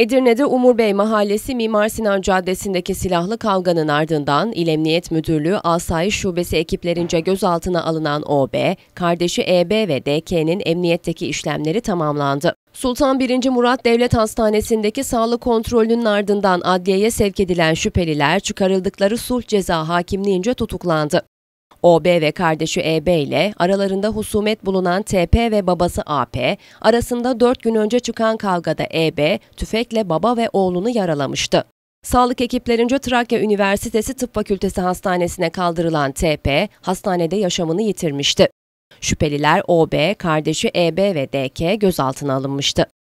Edirne'de Umur Bey Mahallesi Mimar Sinan Caddesi'ndeki silahlı kavganın ardından İl Emniyet Müdürlüğü Asayiş Şubesi ekiplerince gözaltına alınan OB, kardeşi EB ve DK'nin emniyetteki işlemleri tamamlandı. Sultan 1. Murat Devlet Hastanesi'ndeki sağlık kontrolünün ardından adliyeye sevk edilen şüpheliler çıkarıldıkları sulh ceza hakimliğince tutuklandı. OB ve kardeşi EB ile aralarında husumet bulunan TP ve babası AP, arasında 4 gün önce çıkan kavgada EB tüfekle baba ve oğlunu yaralamıştı. Sağlık ekiplerince Trakya Üniversitesi Tıp Fakültesi Hastanesi'ne kaldırılan TP, hastanede yaşamını yitirmişti. Şüpheliler OB, kardeşi EB ve DK gözaltına alınmıştı.